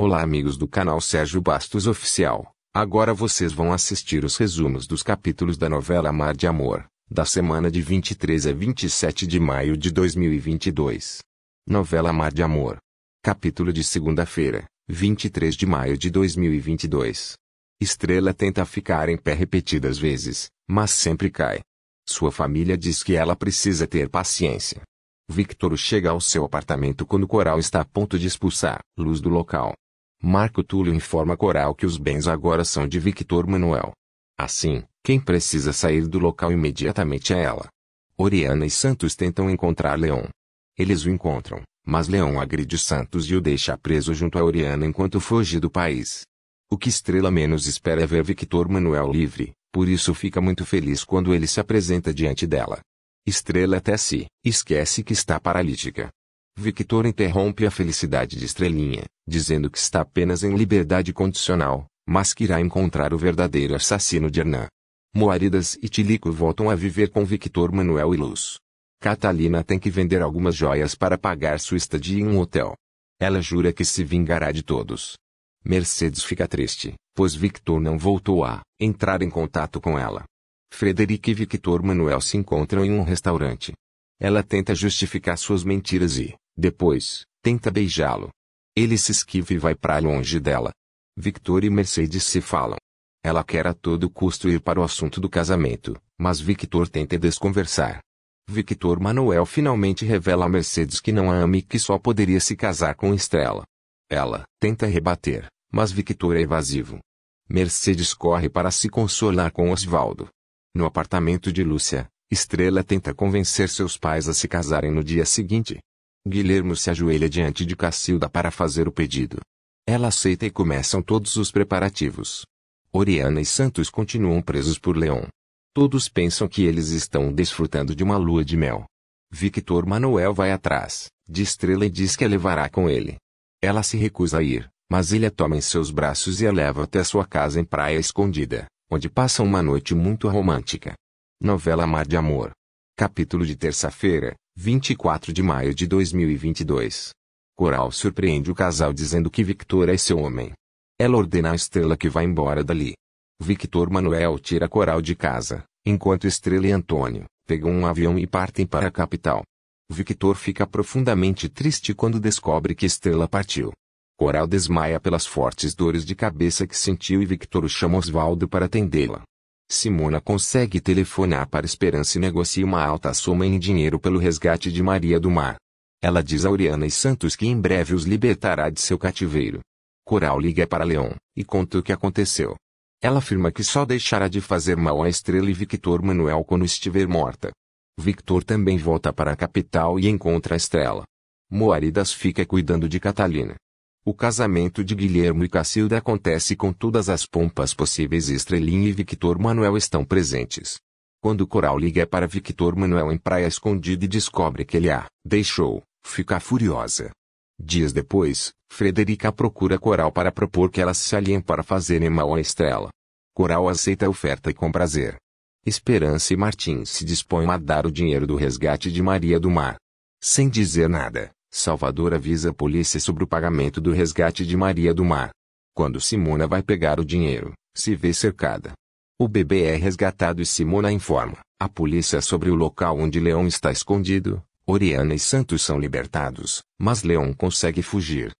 Olá amigos do canal Sérgio Bastos Oficial. Agora vocês vão assistir os resumos dos capítulos da novela Mar de Amor, da semana de 23 a 27 de maio de 2022. Novela Mar de Amor. Capítulo de segunda-feira, 23 de maio de 2022. Estrela tenta ficar em pé repetidas vezes, mas sempre cai. Sua família diz que ela precisa ter paciência. Victor chega ao seu apartamento quando o Coral está a ponto de expulsar Luz do local Marco Túlio informa Coral que os bens agora são de Victor Manuel. Assim, quem precisa sair do local imediatamente é ela. Oriana e Santos tentam encontrar Leon. Eles o encontram, mas Leon agride Santos e o deixa preso junto a Oriana enquanto foge do país. O que Estrela menos espera é ver Victor Manuel livre, por isso fica muito feliz quando ele se apresenta diante dela. Estrela até se esquece que está paralítica. Victor interrompe a felicidade de Estrelinha, dizendo que está apenas em liberdade condicional, mas que irá encontrar o verdadeiro assassino de Hernan. Moaridas e Tilico voltam a viver com Victor Manuel e Luz. Catalina tem que vender algumas joias para pagar sua estadia em um hotel. Ela jura que se vingará de todos. Mercedes fica triste, pois Victor não voltou a entrar em contato com ela. Frederic e Victor Manuel se encontram em um restaurante. Ela tenta justificar suas mentiras e depois, tenta beijá-lo. Ele se esquiva e vai para longe dela. Victor e Mercedes se falam. Ela quer a todo custo ir para o assunto do casamento, mas Victor tenta desconversar. Victor Manuel finalmente revela a Mercedes que não a ama e que só poderia se casar com Estrela. Ela tenta rebater, mas Victor é evasivo. Mercedes corre para se consolar com Osvaldo. No apartamento de Lúcia, Estrela tenta convencer seus pais a se casarem no dia seguinte. Guilhermo se ajoelha diante de Cacilda para fazer o pedido. Ela aceita e começam todos os preparativos. Oriana e Santos continuam presos por Leon. Todos pensam que eles estão desfrutando de uma lua de mel. Victor Manuel vai atrás, de Estrela e diz que a levará com ele. Ela se recusa a ir, mas ele a toma em seus braços e a leva até sua casa em Praia Escondida, onde passam uma noite muito romântica. Novela Mar de Amor. Capítulo de terça-feira, 24 de maio de 2022. Coral surpreende o casal dizendo que Victor é seu homem. Ela ordena a Estrela que vá embora dali. Victor Manuel tira Coral de casa, enquanto Estrela e Antônio pegam um avião e partem para a capital. Victor fica profundamente triste quando descobre que Estrela partiu. Coral desmaia pelas fortes dores de cabeça que sentiu e Victor chama Osvaldo para atendê-la. Simona consegue telefonar para Esperança e negocia uma alta soma em dinheiro pelo resgate de Maria do Mar. Ela diz a Oriana e Santos que em breve os libertará de seu cativeiro. Coral liga para Leon e conta o que aconteceu. Ela afirma que só deixará de fazer mal à estrela e Victor Manuel quando estiver morta. Victor também volta para a capital e encontra a estrela. Moaridas fica cuidando de Catalina. O casamento de Guilhermo e Cacilda acontece com todas as pompas possíveis e Estrelinha e Victor Manuel estão presentes. Quando Coral liga para Victor Manuel em praia escondida e descobre que ele a deixou, fica furiosa. Dias depois, Frederica procura Coral para propor que elas se aliem para fazerem mal à Estrela. Coral aceita a oferta com prazer. Esperança e Martins se dispõem a dar o dinheiro do resgate de Maria do Mar. Sem dizer nada, Salvador avisa a polícia sobre o pagamento do resgate de Maria do Mar. Quando Simona vai pegar o dinheiro, se vê cercada. O bebê é resgatado e Simona informa a polícia é sobre o local onde Leão está escondido. Oriana e Santos são libertados, mas Leão consegue fugir.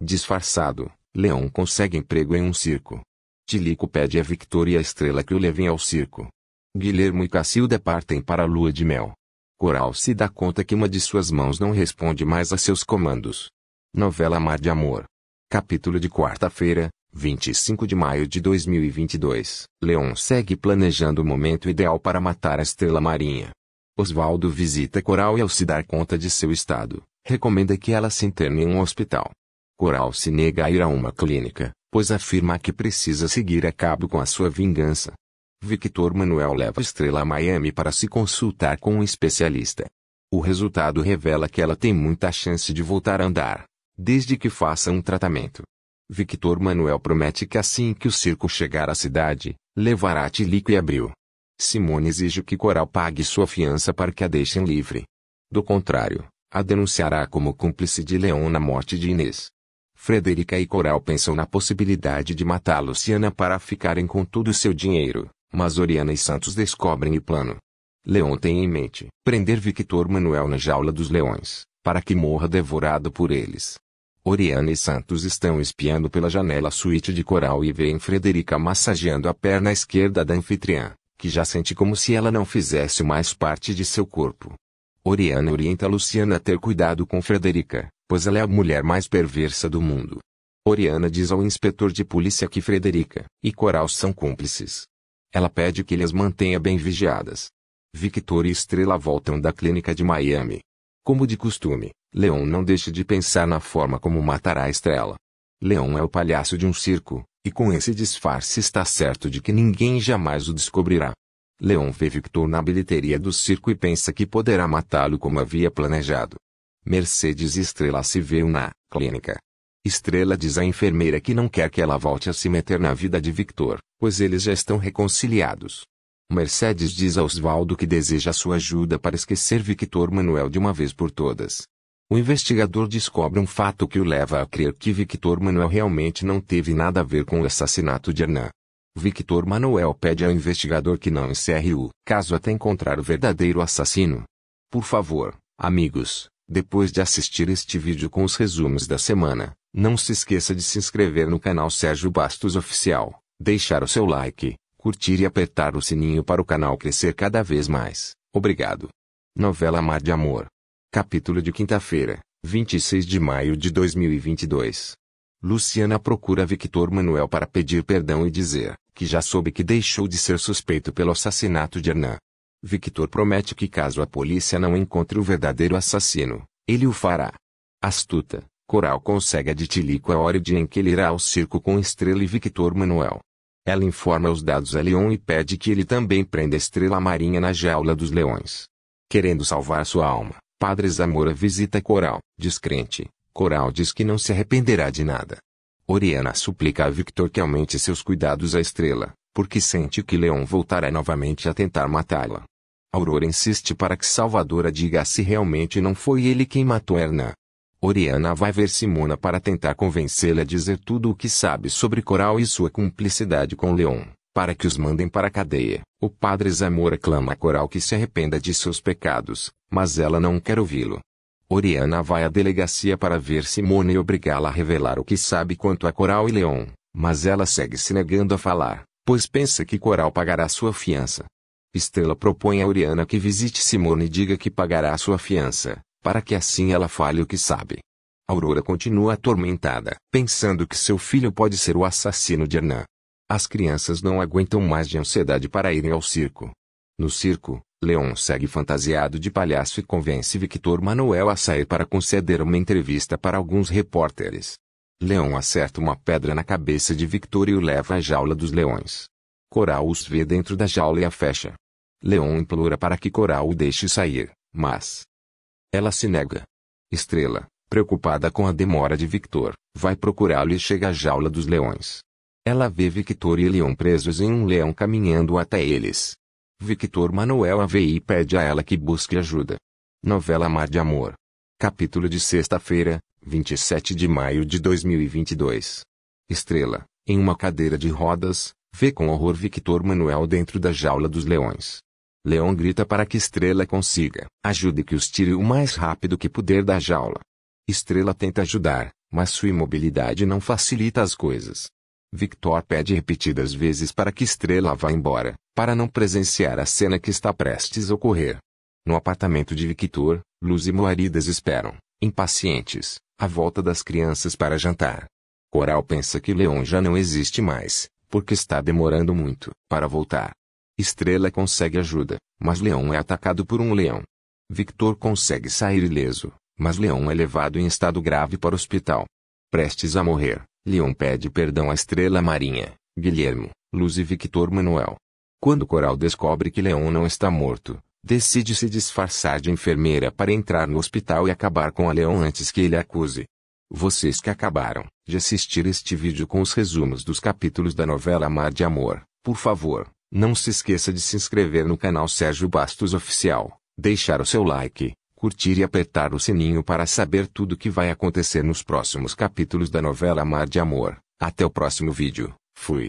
Disfarçado, Leão consegue emprego em um circo. Tilico pede a Victoria a estrela que o levem ao circo. Guilhermo e Cacilda partem para a lua de mel. Coral se dá conta que uma de suas mãos não responde mais a seus comandos. Novela Mar de Amor. Capítulo de quarta-feira, 25 de maio de 2022. Leon segue planejando o momento ideal para matar a estrela marinha. Osvaldo visita Coral e, ao se dar conta de seu estado, recomenda que ela se interne em um hospital. Coral se nega a ir a uma clínica, pois afirma que precisa seguir a cabo com a sua vingança. Victor Manuel leva Estrela a Miami para se consultar com um especialista. O resultado revela que ela tem muita chance de voltar a andar, desde que faça um tratamento. Victor Manuel promete que assim que o circo chegar à cidade, levará Tilico e Abril. Simone exige que Coral pague sua fiança para que a deixem livre. Do contrário, a denunciará como cúmplice de Leon na morte de Inês. Frederica e Coral pensam na possibilidade de matar Luciana para ficarem com todo o seu dinheiro mas Oriana e Santos descobrem o plano. Leon tem em mente prender Victor Manuel na jaula dos leões, para que morra devorado por eles. Oriana e Santos estão espiando pela janela suíte de coral e veem Frederica massageando a perna esquerda da anfitriã, que já sente como se ela não fizesse mais parte de seu corpo. Oriana orienta Luciana a ter cuidado com Frederica, pois ela é a mulher mais perversa do mundo. Oriana diz ao inspetor de polícia que Frederica e Coral são cúmplices, ela pede que ele as mantenha bem vigiadas. Victor e Estrela voltam da clínica de Miami. Como de costume, Leon não deixa de pensar na forma como matará a Estrela. Leon é o palhaço de um circo, e com esse disfarce está certo de que ninguém jamais o descobrirá. Leon vê Victor na bilheteria do circo e pensa que poderá matá-lo como havia planejado. Mercedes e Estrela se veem na clínica. Estrela diz à enfermeira que não quer que ela volte a se meter na vida de Victor pois eles já estão reconciliados. Mercedes diz a Osvaldo que deseja sua ajuda para esquecer Victor Manuel de uma vez por todas. O investigador descobre um fato que o leva a crer que Victor Manuel realmente não teve nada a ver com o assassinato de Hernan. Victor Manuel pede ao investigador que não encerre o caso até encontrar o verdadeiro assassino. Por favor, amigos, depois de assistir este vídeo com os resumos da semana, não se esqueça de se inscrever no canal Sérgio Bastos Oficial deixar o seu like, curtir e apertar o sininho para o canal crescer cada vez mais. Obrigado. Novela Mar de Amor. Capítulo de quinta-feira, 26 de maio de 2022. Luciana procura Victor Manuel para pedir perdão e dizer que já soube que deixou de ser suspeito pelo assassinato de Hernan. Victor promete que caso a polícia não encontre o verdadeiro assassino, ele o fará. Astuta, Coral consegue a ditilico a hora de em que ele irá ao circo com Estrela e Victor Manuel. Ela informa os dados a Leon e pede que ele também prenda a estrela marinha na jaula dos leões. Querendo salvar sua alma, Padre Zamora visita Coral, descrente. Coral diz que não se arrependerá de nada. Oriana suplica a Victor que aumente seus cuidados à estrela, porque sente que Leon voltará novamente a tentar matá-la. Aurora insiste para que Salvadora diga se realmente não foi ele quem matou Erna. Oriana vai ver Simona para tentar convencê-la a dizer tudo o que sabe sobre Coral e sua cumplicidade com Leon, para que os mandem para a cadeia. O padre Zamora clama a Coral que se arrependa de seus pecados, mas ela não quer ouvi-lo. Oriana vai à delegacia para ver Simona e obrigá-la a revelar o que sabe quanto a Coral e Leon, mas ela segue se negando a falar, pois pensa que Coral pagará sua fiança. Estela propõe a Oriana que visite Simona e diga que pagará sua fiança, para que assim ela fale o que sabe. Aurora continua atormentada, pensando que seu filho pode ser o assassino de Hernan. As crianças não aguentam mais de ansiedade para irem ao circo. No circo, Leon segue fantasiado de palhaço e convence Victor Manuel a sair para conceder uma entrevista para alguns repórteres. Leon acerta uma pedra na cabeça de Victor e o leva à jaula dos leões. Coral os vê dentro da jaula e a fecha. Leon implora para que Coral o deixe sair, mas, ela se nega. Estrela, preocupada com a demora de Victor, vai procurá-lo e chega à jaula dos leões. Ela vê Victor e Leão presos em um leão caminhando até eles. Victor Manuel a vê e pede a ela que busque ajuda. Novela Mar de Amor. Capítulo de sexta-feira, 27 de maio de 2022. Estrela, em uma cadeira de rodas, vê com horror Victor Manuel dentro da jaula dos leões. Leão grita para que Estrela consiga. Ajude que os tire o mais rápido que puder da jaula. Estrela tenta ajudar, mas sua imobilidade não facilita as coisas. Victor pede repetidas vezes para que Estrela vá embora, para não presenciar a cena que está prestes a ocorrer. No apartamento de Victor, Luz e Moaridas esperam, impacientes, a volta das crianças para jantar. Coral pensa que Leon já não existe mais, porque está demorando muito para voltar. Estrela consegue ajuda, mas Leão é atacado por um leão. Victor consegue sair ileso, mas Leão é levado em estado grave para o hospital. Prestes a morrer, Leão pede perdão à Estrela Marinha, Guilhermo, Luz e Victor Manuel. Quando Coral descobre que Leão não está morto, decide se disfarçar de enfermeira para entrar no hospital e acabar com a Leão antes que ele acuse. Vocês que acabaram de assistir este vídeo com os resumos dos capítulos da novela Mar de Amor, por favor, não se esqueça de se inscrever no canal Sérgio Bastos Oficial, deixar o seu like, curtir e apertar o sininho para saber tudo o que vai acontecer nos próximos capítulos da novela Mar de Amor. Até o próximo vídeo. Fui.